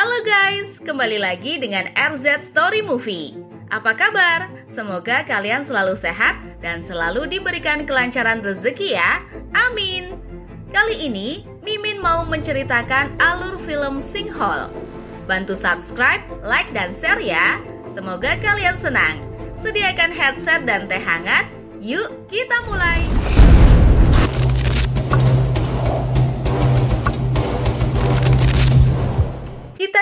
Halo guys, kembali lagi dengan RZ Story Movie. Apa kabar? Semoga kalian selalu sehat dan selalu diberikan kelancaran rezeki ya. Amin. Kali ini Mimin mau menceritakan alur film Singhole. Bantu subscribe, like dan share ya. Semoga kalian senang. Sediakan headset dan teh hangat. Yuk, kita mulai.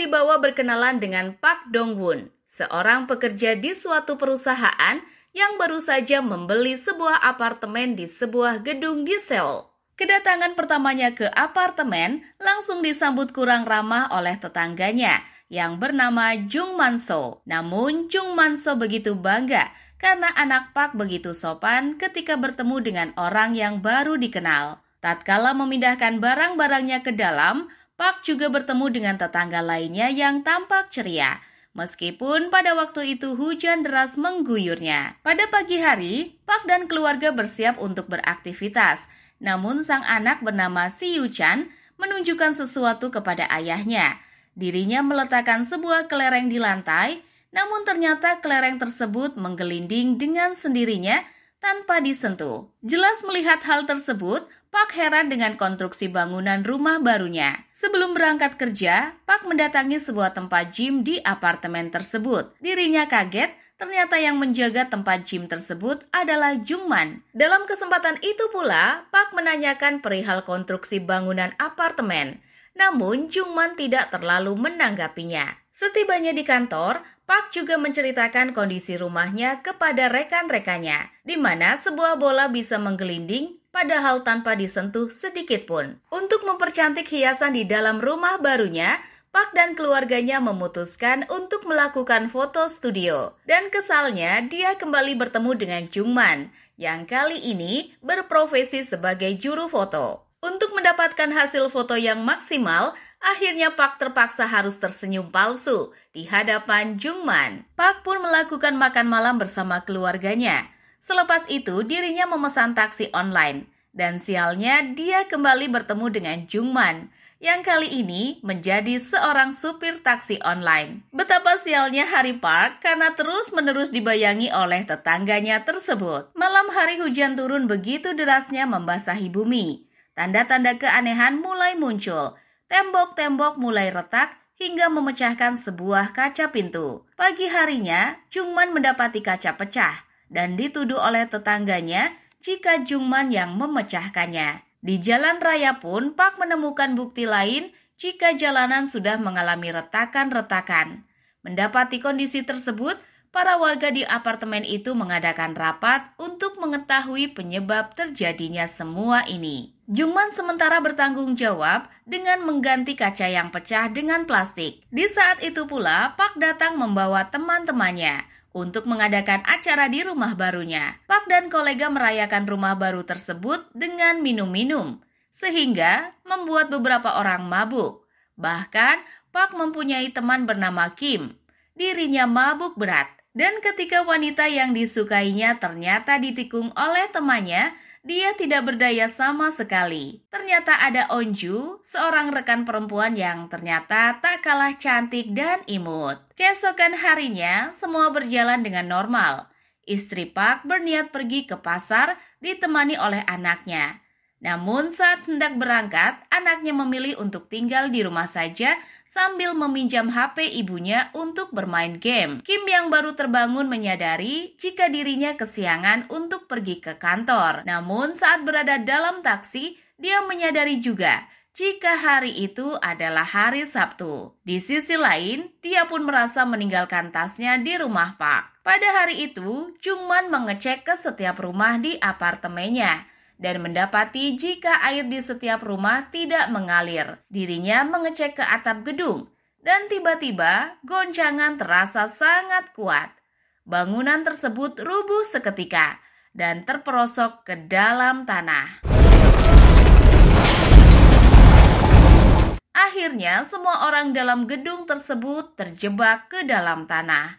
dibawa berkenalan dengan Pak dong Won, seorang pekerja di suatu perusahaan yang baru saja membeli sebuah apartemen di sebuah gedung di Seoul. Kedatangan pertamanya ke apartemen langsung disambut kurang ramah oleh tetangganya yang bernama Jung Manso. Namun Jung Manso begitu bangga karena anak Pak begitu sopan ketika bertemu dengan orang yang baru dikenal. Tatkala memindahkan barang-barangnya ke dalam, Park juga bertemu dengan tetangga lainnya yang tampak ceria. Meskipun pada waktu itu hujan deras mengguyurnya. Pada pagi hari, Park dan keluarga bersiap untuk beraktivitas. Namun sang anak bernama yu Chan menunjukkan sesuatu kepada ayahnya. Dirinya meletakkan sebuah kelereng di lantai, namun ternyata kelereng tersebut menggelinding dengan sendirinya tanpa disentuh. Jelas melihat hal tersebut, Pak heran dengan konstruksi bangunan rumah barunya. Sebelum berangkat kerja, Pak mendatangi sebuah tempat gym di apartemen tersebut. Dirinya kaget Ternyata yang menjaga tempat gym tersebut adalah Jungman. Dalam kesempatan itu pula, Pak menanyakan perihal konstruksi bangunan apartemen. Namun, Jungman tidak terlalu menanggapinya. Setibanya di kantor, Park juga menceritakan kondisi rumahnya kepada rekan-rekannya, di mana sebuah bola bisa menggelinding padahal tanpa disentuh sedikit pun. Untuk mempercantik hiasan di dalam rumah barunya, Park dan keluarganya memutuskan untuk melakukan foto studio. Dan kesalnya, dia kembali bertemu dengan Jungman, yang kali ini berprofesi sebagai juru foto. Untuk mendapatkan hasil foto yang maksimal, Akhirnya Park terpaksa harus tersenyum palsu di hadapan Jungman. Park pun melakukan makan malam bersama keluarganya. Selepas itu, dirinya memesan taksi online. Dan sialnya, dia kembali bertemu dengan Jungman yang kali ini menjadi seorang supir taksi online. Betapa sialnya hari Park karena terus-menerus dibayangi oleh tetangganya tersebut. Malam hari hujan turun begitu derasnya membasahi bumi. Tanda-tanda keanehan mulai muncul Tembok-tembok mulai retak hingga memecahkan sebuah kaca pintu. Pagi harinya, Jungman mendapati kaca pecah dan dituduh oleh tetangganya jika Jungman yang memecahkannya. Di jalan raya pun Pak menemukan bukti lain jika jalanan sudah mengalami retakan-retakan. Mendapati kondisi tersebut, para warga di apartemen itu mengadakan rapat untuk mengetahui penyebab terjadinya semua ini. Jungman sementara bertanggung jawab dengan mengganti kaca yang pecah dengan plastik. Di saat itu pula, Pak datang membawa teman-temannya untuk mengadakan acara di rumah barunya. Pak dan kolega merayakan rumah baru tersebut dengan minum-minum, sehingga membuat beberapa orang mabuk. Bahkan, Pak mempunyai teman bernama Kim. Dirinya mabuk berat, dan ketika wanita yang disukainya ternyata ditikung oleh temannya, dia tidak berdaya sama sekali. Ternyata ada Onju, seorang rekan perempuan yang ternyata tak kalah cantik dan imut. Keesokan harinya, semua berjalan dengan normal. Istri Park berniat pergi ke pasar ditemani oleh anaknya. Namun saat hendak berangkat, anaknya memilih untuk tinggal di rumah saja sambil meminjam HP ibunya untuk bermain game. Kim yang baru terbangun menyadari jika dirinya kesiangan untuk pergi ke kantor. Namun saat berada dalam taksi, dia menyadari juga jika hari itu adalah hari Sabtu. Di sisi lain, dia pun merasa meninggalkan tasnya di rumah Pak. Pada hari itu, Jungman mengecek ke setiap rumah di apartemennya dan mendapati jika air di setiap rumah tidak mengalir. Dirinya mengecek ke atap gedung dan tiba-tiba goncangan terasa sangat kuat. Bangunan tersebut rubuh seketika dan terperosok ke dalam tanah. Akhirnya, semua orang dalam gedung tersebut terjebak ke dalam tanah.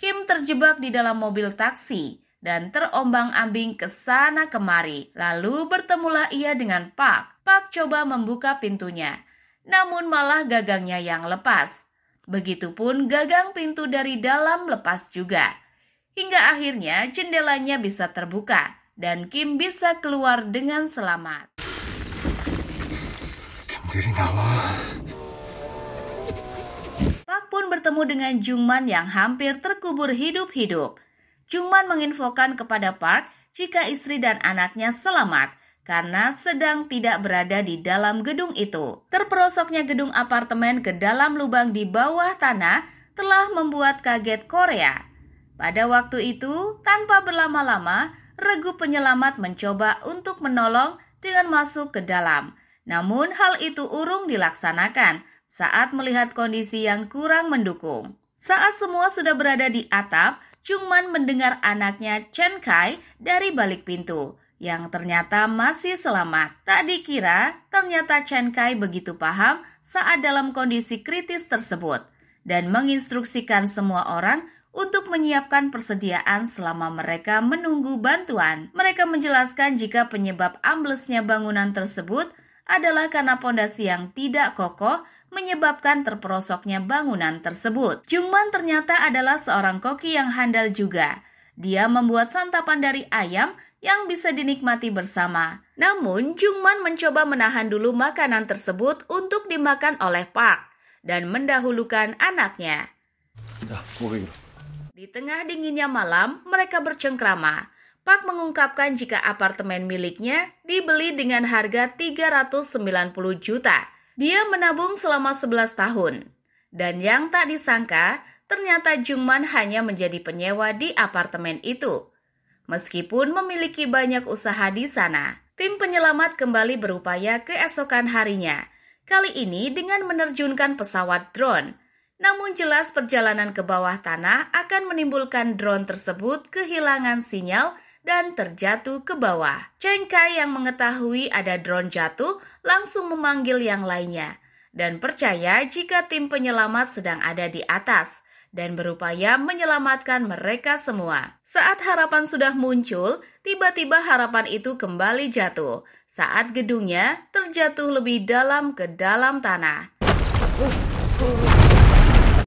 Kim terjebak di dalam mobil taksi dan terombang-ambing ke sana kemari. Lalu bertemulah ia dengan Pak. Pak coba membuka pintunya, namun malah gagangnya yang lepas. Begitupun gagang pintu dari dalam lepas juga. Hingga akhirnya jendelanya bisa terbuka dan Kim bisa keluar dengan selamat. Pak pun bertemu dengan Jungman yang hampir terkubur hidup-hidup cuman menginfokan kepada Park jika istri dan anaknya selamat karena sedang tidak berada di dalam gedung itu. Terperosoknya gedung apartemen ke dalam lubang di bawah tanah telah membuat kaget Korea. Pada waktu itu, tanpa berlama-lama, regu penyelamat mencoba untuk menolong dengan masuk ke dalam. Namun hal itu urung dilaksanakan saat melihat kondisi yang kurang mendukung. Saat semua sudah berada di atap, Chungman mendengar anaknya Chen Kai dari balik pintu yang ternyata masih selamat. Tak dikira, ternyata Chen Kai begitu paham saat dalam kondisi kritis tersebut dan menginstruksikan semua orang untuk menyiapkan persediaan selama mereka menunggu bantuan. Mereka menjelaskan jika penyebab amblesnya bangunan tersebut adalah karena pondasi yang tidak kokoh menyebabkan terperosoknya bangunan tersebut. Jungman ternyata adalah seorang koki yang handal juga. Dia membuat santapan dari ayam yang bisa dinikmati bersama. Namun, Jungman mencoba menahan dulu makanan tersebut untuk dimakan oleh Park dan mendahulukan anaknya. Di tengah dinginnya malam, mereka bercengkrama. Park mengungkapkan jika apartemen miliknya dibeli dengan harga 390 juta dia menabung selama 11 tahun. Dan yang tak disangka, ternyata Jungman hanya menjadi penyewa di apartemen itu. Meskipun memiliki banyak usaha di sana, tim penyelamat kembali berupaya keesokan harinya. Kali ini dengan menerjunkan pesawat drone. Namun jelas perjalanan ke bawah tanah akan menimbulkan drone tersebut kehilangan sinyal dan terjatuh ke bawah. Cheng Kai yang mengetahui ada drone jatuh langsung memanggil yang lainnya dan percaya jika tim penyelamat sedang ada di atas dan berupaya menyelamatkan mereka semua. Saat harapan sudah muncul, tiba-tiba harapan itu kembali jatuh saat gedungnya terjatuh lebih dalam ke dalam tanah.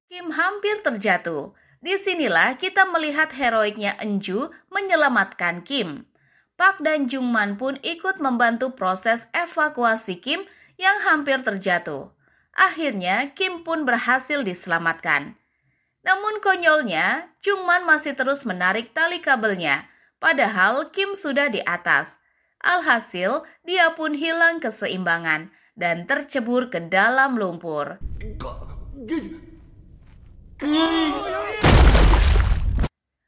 Kim hampir terjatuh Disinilah kita melihat heroiknya Enju menyelamatkan Kim. Pak dan Jungman pun ikut membantu proses evakuasi Kim yang hampir terjatuh. Akhirnya Kim pun berhasil diselamatkan. Namun konyolnya, Jungman masih terus menarik tali kabelnya, padahal Kim sudah di atas. Alhasil, dia pun hilang keseimbangan dan tercebur ke dalam lumpur.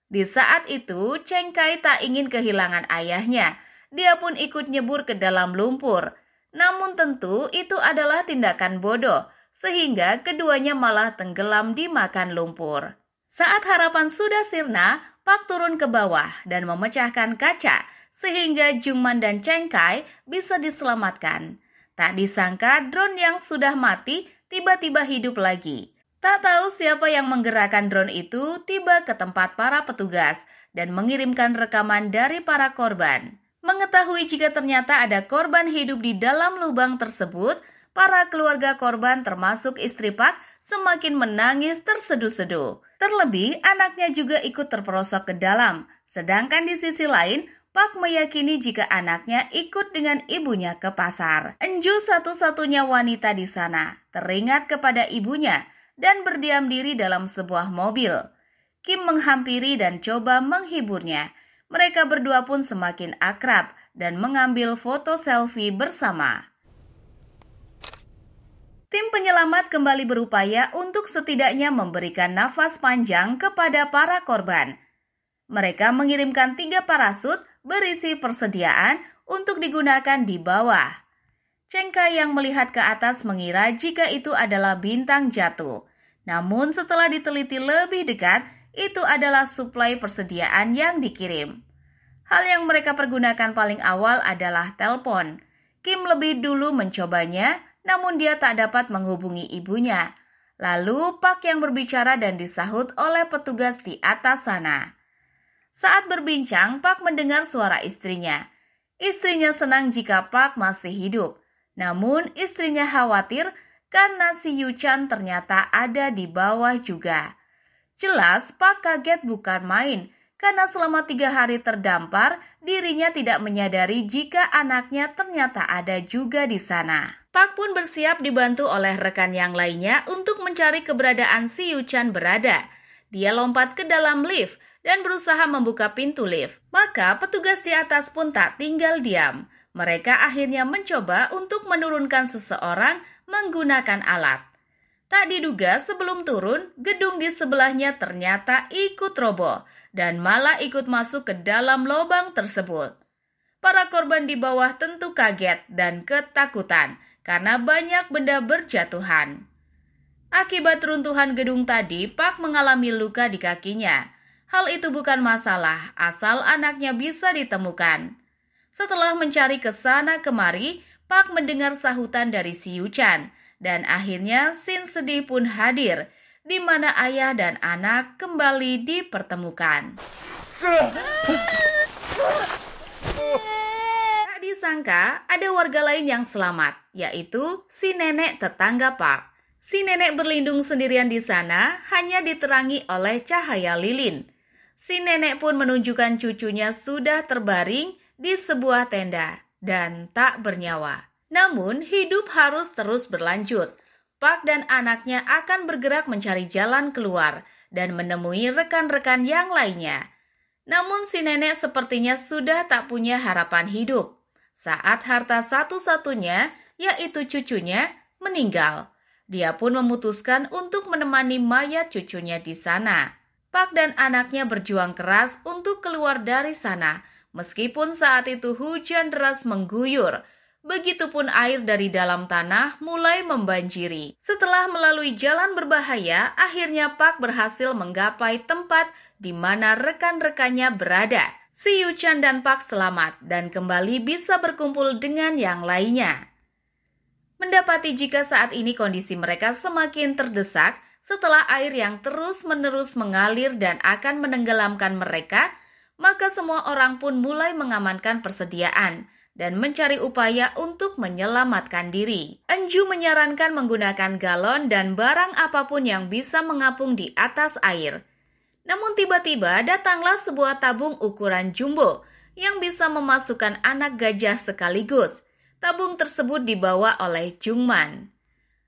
Di saat itu, Cheng Kai tak ingin kehilangan ayahnya. Dia pun ikut nyebur ke dalam lumpur. Namun tentu itu adalah tindakan bodoh, sehingga keduanya malah tenggelam dimakan lumpur. Saat harapan sudah sirna, Pak turun ke bawah dan memecahkan kaca, sehingga Jungman dan Cheng Kai bisa diselamatkan. Tak disangka drone yang sudah mati tiba-tiba hidup lagi. Tak tahu siapa yang menggerakkan drone itu tiba ke tempat para petugas dan mengirimkan rekaman dari para korban. Mengetahui jika ternyata ada korban hidup di dalam lubang tersebut, para keluarga korban termasuk istri Pak semakin menangis tersedu-sedu. Terlebih anaknya juga ikut terperosok ke dalam. Sedangkan di sisi lain, Pak meyakini jika anaknya ikut dengan ibunya ke pasar. Enju satu-satunya wanita di sana teringat kepada ibunya dan berdiam diri dalam sebuah mobil. Kim menghampiri dan coba menghiburnya. Mereka berdua pun semakin akrab dan mengambil foto selfie bersama. Tim penyelamat kembali berupaya untuk setidaknya memberikan nafas panjang kepada para korban. Mereka mengirimkan tiga parasut berisi persediaan untuk digunakan di bawah. Cengka yang melihat ke atas mengira jika itu adalah bintang jatuh. Namun setelah diteliti lebih dekat, itu adalah suplai persediaan yang dikirim. Hal yang mereka pergunakan paling awal adalah telepon. Kim lebih dulu mencobanya, namun dia tak dapat menghubungi ibunya. Lalu Pak yang berbicara dan disahut oleh petugas di atas sana. Saat berbincang, Pak mendengar suara istrinya. Istrinya senang jika Pak masih hidup. Namun istrinya khawatir karena si Yuchan ternyata ada di bawah juga. Jelas Pak kaget bukan main karena selama tiga hari terdampar dirinya tidak menyadari jika anaknya ternyata ada juga di sana. Pak pun bersiap dibantu oleh rekan yang lainnya untuk mencari keberadaan si Yuchan berada. Dia lompat ke dalam lift dan berusaha membuka pintu lift. Maka petugas di atas pun tak tinggal diam. Mereka akhirnya mencoba untuk menurunkan seseorang menggunakan alat. Tak diduga sebelum turun, gedung di sebelahnya ternyata ikut roboh dan malah ikut masuk ke dalam lubang tersebut. Para korban di bawah tentu kaget dan ketakutan karena banyak benda berjatuhan. Akibat runtuhan gedung tadi, Pak mengalami luka di kakinya. Hal itu bukan masalah asal anaknya bisa ditemukan. Setelah mencari ke sana kemari, Park mendengar sahutan dari si Yuchan dan akhirnya Sin sedih pun hadir di mana ayah dan anak kembali dipertemukan. Tak disangka ada warga lain yang selamat, yaitu si nenek tetangga Park. Si nenek berlindung sendirian di sana hanya diterangi oleh cahaya lilin. Si nenek pun menunjukkan cucunya sudah terbaring di sebuah tenda dan tak bernyawa. Namun, hidup harus terus berlanjut. Park dan anaknya akan bergerak mencari jalan keluar dan menemui rekan-rekan yang lainnya. Namun, si nenek sepertinya sudah tak punya harapan hidup saat harta satu-satunya, yaitu cucunya, meninggal. Dia pun memutuskan untuk menemani mayat cucunya di sana. Pak dan anaknya berjuang keras untuk keluar dari sana, Meskipun saat itu hujan deras mengguyur, begitupun air dari dalam tanah mulai membanjiri. Setelah melalui jalan berbahaya, akhirnya Pak berhasil menggapai tempat di mana rekan-rekannya berada. Si Yuchan dan Pak selamat dan kembali bisa berkumpul dengan yang lainnya. Mendapati jika saat ini kondisi mereka semakin terdesak setelah air yang terus-menerus mengalir dan akan menenggelamkan mereka, maka semua orang pun mulai mengamankan persediaan dan mencari upaya untuk menyelamatkan diri. Enju menyarankan menggunakan galon dan barang apapun yang bisa mengapung di atas air. Namun tiba-tiba datanglah sebuah tabung ukuran jumbo yang bisa memasukkan anak gajah sekaligus. Tabung tersebut dibawa oleh Jungman.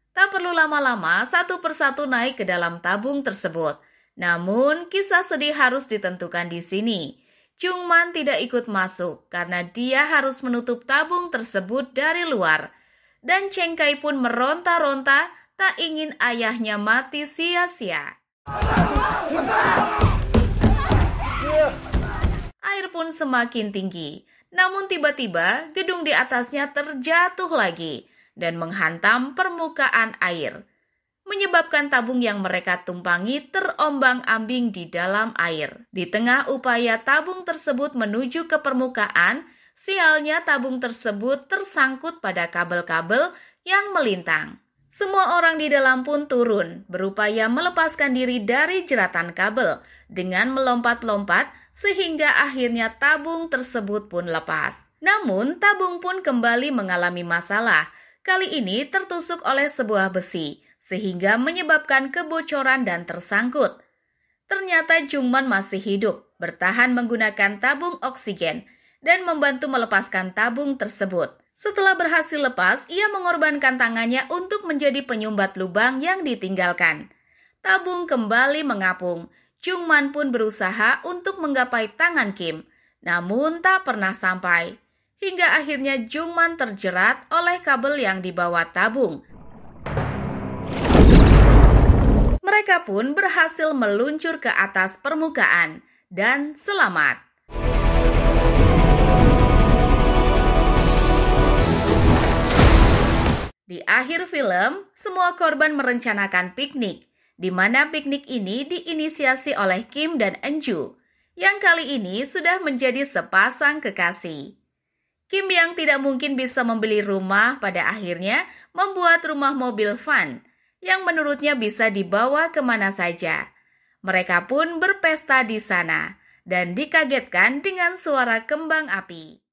Tak perlu lama-lama, satu persatu naik ke dalam tabung tersebut – namun, kisah sedih harus ditentukan di sini. Man tidak ikut masuk karena dia harus menutup tabung tersebut dari luar. Dan Cheng Kai pun meronta-ronta tak ingin ayahnya mati sia-sia. Air pun semakin tinggi. Namun tiba-tiba gedung di atasnya terjatuh lagi dan menghantam permukaan air menyebabkan tabung yang mereka tumpangi terombang-ambing di dalam air. Di tengah upaya tabung tersebut menuju ke permukaan, sialnya tabung tersebut tersangkut pada kabel-kabel yang melintang. Semua orang di dalam pun turun, berupaya melepaskan diri dari jeratan kabel dengan melompat-lompat sehingga akhirnya tabung tersebut pun lepas. Namun, tabung pun kembali mengalami masalah. Kali ini tertusuk oleh sebuah besi sehingga menyebabkan kebocoran dan tersangkut. Ternyata Jungman masih hidup, bertahan menggunakan tabung oksigen, dan membantu melepaskan tabung tersebut. Setelah berhasil lepas, ia mengorbankan tangannya untuk menjadi penyumbat lubang yang ditinggalkan. Tabung kembali mengapung. Jungman pun berusaha untuk menggapai tangan Kim, namun tak pernah sampai. Hingga akhirnya Jungman terjerat oleh kabel yang dibawa tabung. Mereka pun berhasil meluncur ke atas permukaan dan selamat. Di akhir film, semua korban merencanakan piknik, di mana piknik ini diinisiasi oleh Kim dan Enju, yang kali ini sudah menjadi sepasang kekasih. Kim yang tidak mungkin bisa membeli rumah pada akhirnya membuat rumah mobil Van yang menurutnya bisa dibawa kemana saja. Mereka pun berpesta di sana dan dikagetkan dengan suara kembang api.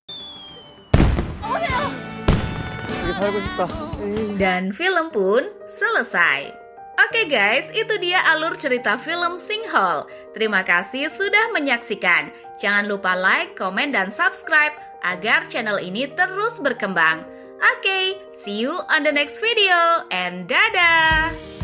Dan film pun selesai. Oke guys, itu dia alur cerita film Singhole. Terima kasih sudah menyaksikan. Jangan lupa like, komen, dan subscribe agar channel ini terus berkembang. Okay, see you on the next video and dadah!